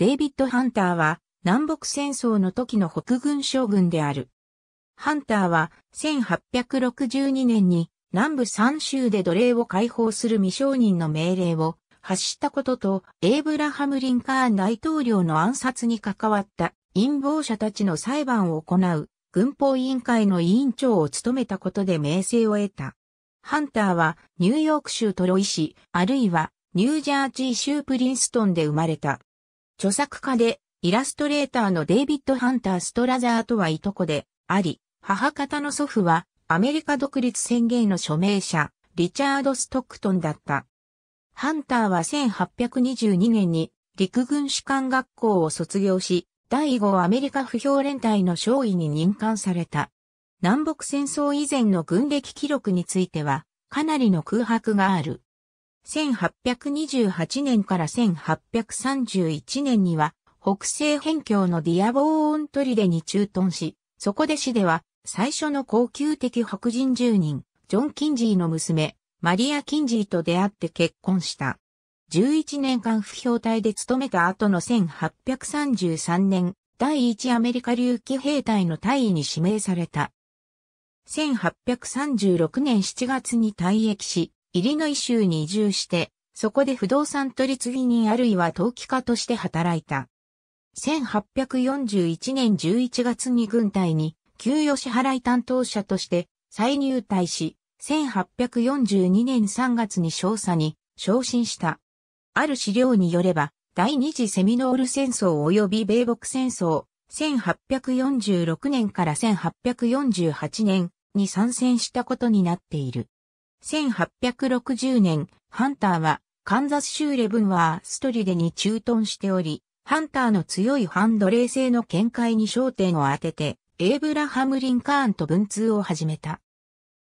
デイビッド・ハンターは南北戦争の時の北軍将軍である。ハンターは1862年に南部3州で奴隷を解放する未承認の命令を発したこととエイブラハム・リンカーン大統領の暗殺に関わった陰謀者たちの裁判を行う軍法委員会の委員長を務めたことで名声を得た。ハンターはニューヨーク州トロイ市、あるいはニュージャージー州プリンストンで生まれた。著作家で、イラストレーターのデイビッド・ハンター・ストラザーとはいとこで、あり、母方の祖父は、アメリカ独立宣言の署名者、リチャード・ストックトンだった。ハンターは1822年に陸軍士官学校を卒業し、第5アメリカ不評連隊の少尉に任官された。南北戦争以前の軍歴記録については、かなりの空白がある。1828年から1831年には、北西辺境のディアボーントリレに駐屯し、そこで市では、最初の高級的白人住人、ジョン・キンジーの娘、マリア・キンジーと出会って結婚した。11年間不評隊で勤めた後の1833年、第一アメリカ流騎兵隊の隊尉に指名された。1836年7月に退役し、イリノイ州に移住して、そこで不動産取次人あるいは投機家として働いた。1841年11月に軍隊に給与支払い担当者として再入隊し、1842年3月に少佐に昇進した。ある資料によれば、第二次セミノール戦争及び米国戦争、1846年から1848年に参戦したことになっている。1860年、ハンターはカンザス州レブンワーストリデに駐屯しており、ハンターの強い反奴隷制の見解に焦点を当てて、エイブラハム・リンカーンと文通を始めた。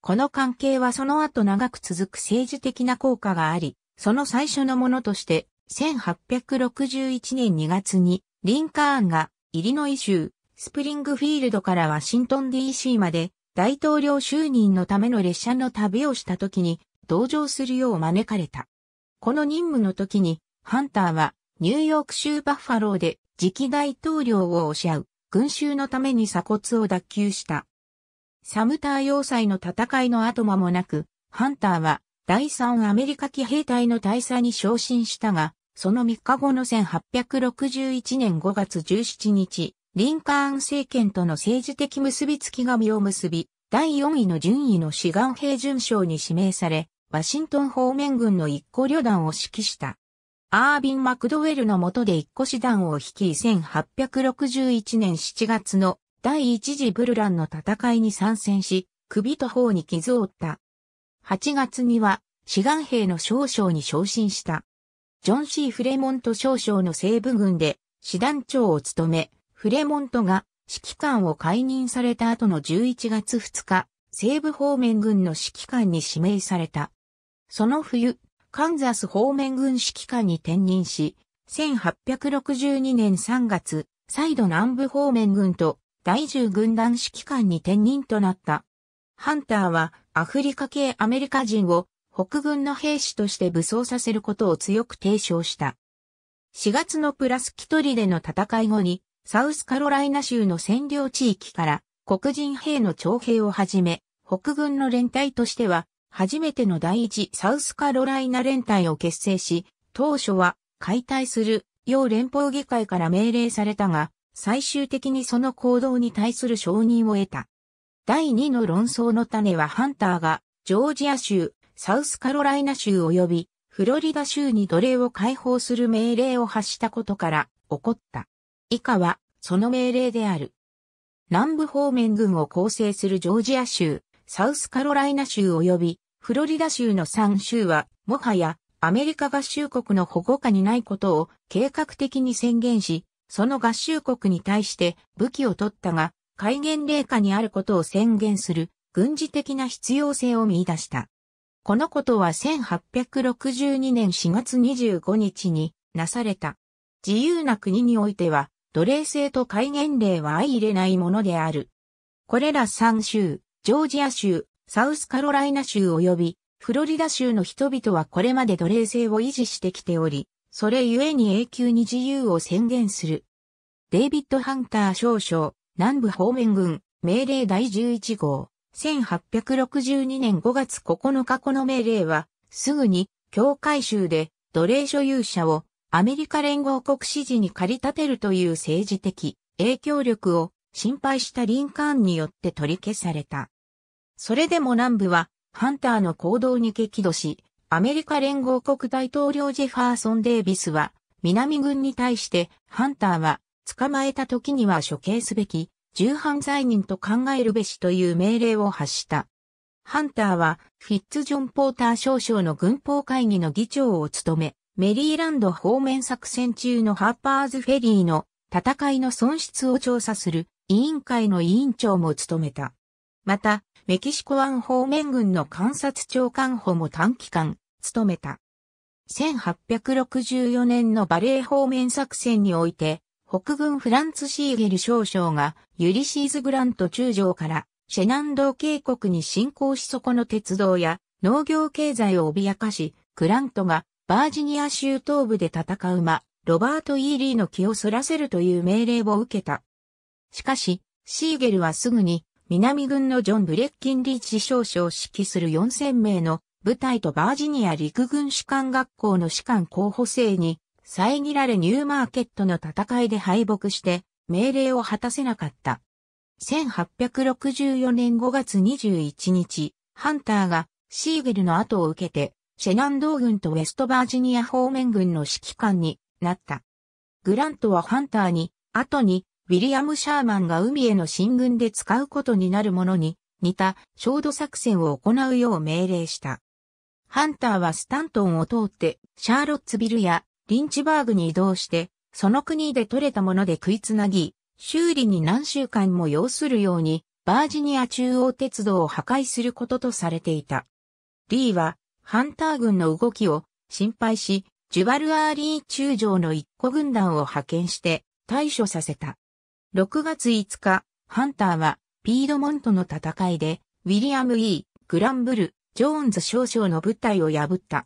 この関係はその後長く続く政治的な効果があり、その最初のものとして、1861年2月に、リンカーンが、イリノイ州、スプリングフィールドからワシントン DC まで、大統領就任のための列車の旅をした時に同乗するよう招かれた。この任務の時に、ハンターはニューヨーク州バッファローで次期大統領を押し合う群衆のために鎖骨を脱臼した。サムター要塞の戦いの後間もなく、ハンターは第3アメリカ騎兵隊の大佐に昇進したが、その3日後の1861年5月17日、リンカーン政権との政治的結びつきが実を結び、第4位の順位の志願兵準将に指名され、ワシントン方面軍の一個旅団を指揮した。アービン・マクドウェルの下で一個師団を率い1861年7月の第一次ブルランの戦いに参戦し、首と頬に傷を負った。8月には志願兵の少将に昇進した。ジョン・シー・フレモント少将の西部軍で師団長を務め、フレモントが指揮官を解任された後の11月2日、西部方面軍の指揮官に指名された。その冬、カンザス方面軍指揮官に転任し、1862年3月、再度南部方面軍と第10軍団指揮官に転任となった。ハンターはアフリカ系アメリカ人を北軍の兵士として武装させることを強く提唱した。4月のプラスキトリでの戦い後にサウスカロライナ州の占領地域から黒人兵の徴兵をはじめ、北軍の連隊としては、初めての第一サウスカロライナ連隊を結成し、当初は解体するよう連邦議会から命令されたが、最終的にその行動に対する承認を得た。第二の論争の種はハンターが、ジョージア州、サウスカロライナ州及び、フロリダ州に奴隷を解放する命令を発したことから起こった。以下は、その命令である。南部方面軍を構成するジョージア州、サウスカロライナ州及び、フロリダ州の3州は、もはや、アメリカ合衆国の保護下にないことを計画的に宣言し、その合衆国に対して武器を取ったが、戒厳令下にあることを宣言する軍事的な必要性を見出した。このことは1862年4月25日になされた。自由な国においては奴隷制と戒厳令は相入れないものである。これら3州、ジョージア州、サウスカロライナ州及び、フロリダ州の人々はこれまで奴隷制を維持してきており、それゆえに永久に自由を宣言する。デイビッド・ハンター少将、南部方面軍、命令第11号、1862年5月9日この命令は、すぐに、教会州で奴隷所有者をアメリカ連合国支持に駆り立てるという政治的影響力を心配したリンカーンによって取り消された。それでも南部はハンターの行動に激怒し、アメリカ連合国大統領ジェファーソン・デイビスは南軍に対してハンターは捕まえた時には処刑すべき重犯罪人と考えるべしという命令を発した。ハンターはフィッツ・ジョン・ポーター少将の軍法会議の議長を務め、メリーランド方面作戦中のハーパーズフェリーの戦いの損失を調査する委員会の委員長も務めた。また、メキシコ湾方面軍の観察長官補も短期間務めた。1864年のバレー方面作戦において、北軍フランツ・シーゲル少将がユリシーズ・グラント中将からシェナンドー渓谷に侵攻しそこの鉄道や農業経済を脅かし、グラントがバージニア州東部で戦う馬、ロバート・イーリーの気をそらせるという命令を受けた。しかし、シーゲルはすぐに、南軍のジョン・ブレッキンリーチ少将を指揮する4000名の部隊とバージニア陸軍士官学校の士官候補生に、遮られニューマーケットの戦いで敗北して、命令を果たせなかった。1864年5月21日、ハンターがシーゲルの後を受けてシェナンドー軍とウェストバージニア方面軍の指揮官になった。グラントはハンターに、後に、ウィリアム・シャーマンが海への進軍で使うことになるものに、似た、焦土作戦を行うよう命令した。ハンターはスタントンを通って、シャーロッツビルやリンチバーグに移動して、その国で取れたもので食いつなぎ、修理に何週間も要するように、バージニア中央鉄道を破壊することとされていた。リーは、ハンター軍の動きを心配し、ジュバルアーリー中将の一個軍団を派遣して対処させた。6月5日、ハンターはピードモントの戦いで、ウィリアム・ E・ グランブル、ジョーンズ少将の部隊を破った。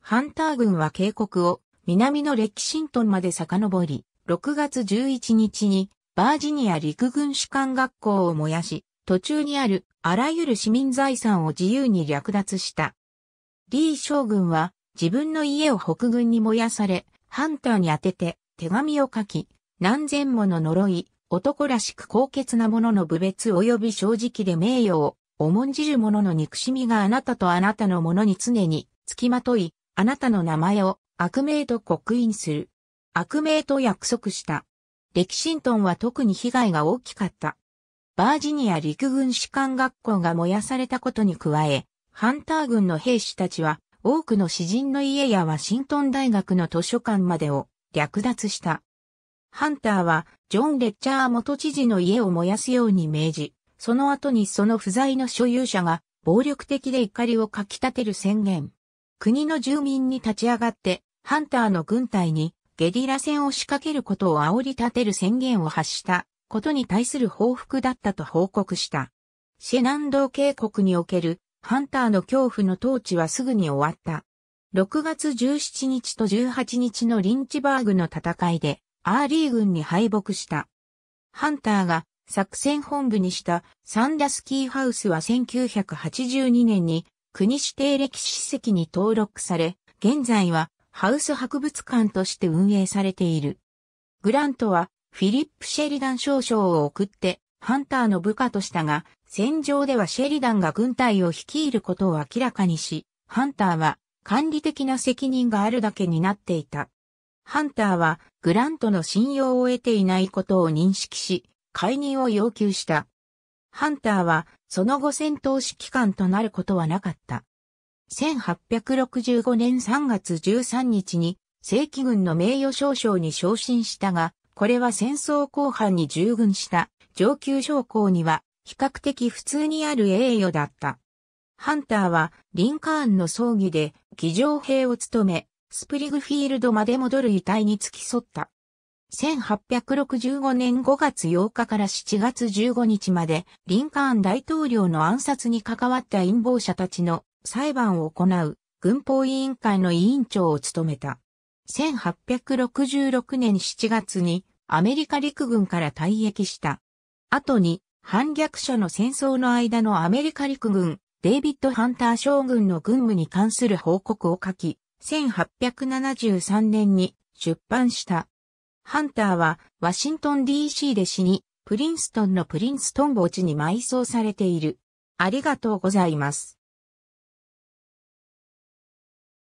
ハンター軍は警告を南のレキシントンまで遡り、6月11日にバージニア陸軍士官学校を燃やし、途中にあるあらゆる市民財産を自由に略奪した。李将軍は自分の家を北軍に燃やされ、ハンターに当てて手紙を書き、何千もの呪い、男らしく高潔な者の侮蔑及び正直で名誉を重んじる者の憎しみがあなたとあなたの者に常に付きまとい、あなたの名前を悪名と刻印する。悪名と約束した。レキシントンは特に被害が大きかった。バージニア陸軍士官学校が燃やされたことに加え、ハンター軍の兵士たちは、多くの詩人の家やワシントン大学の図書館までを略奪した。ハンターは、ジョン・レッチャー元知事の家を燃やすように命じ、その後にその不在の所有者が、暴力的で怒りをかき立てる宣言。国の住民に立ち上がって、ハンターの軍隊にゲリラ戦を仕掛けることを煽り立てる宣言を発したことに対する報復だったと報告した。シェナンドー渓谷におけるハンターの恐怖の統治はすぐに終わった。6月17日と18日のリンチバーグの戦いで、アーリー軍に敗北した。ハンターが作戦本部にしたサンダスキーハウスは1982年に国指定歴史史跡に登録され、現在はハウス博物館として運営されている。グラントはフィリップ・シェリダン少将を送ってハンターの部下としたが、戦場ではシェリダンが軍隊を率いることを明らかにし、ハンターは管理的な責任があるだけになっていた。ハンターはグラントの信用を得ていないことを認識し、解任を要求した。ハンターはその後戦闘指揮官となることはなかった。1865年3月13日に正規軍の名誉少将に昇進したが、これは戦争後半に従軍した上級将校には比較的普通にある栄誉だった。ハンターはリンカーンの葬儀で議場兵を務め、スプリグフィールドまで戻る遺体に付き添った。1865年5月8日から7月15日まで、リンカーン大統領の暗殺に関わった陰謀者たちの裁判を行う軍法委員会の委員長を務めた。1866年7月にアメリカ陸軍から退役した。後に反逆者の戦争の間のアメリカ陸軍、デイビッド・ハンター将軍の軍務に関する報告を書き、1873年に出版した。ハンターはワシントン DC で死に、プリンストンのプリンストン墓地に埋葬されている。ありがとうございます。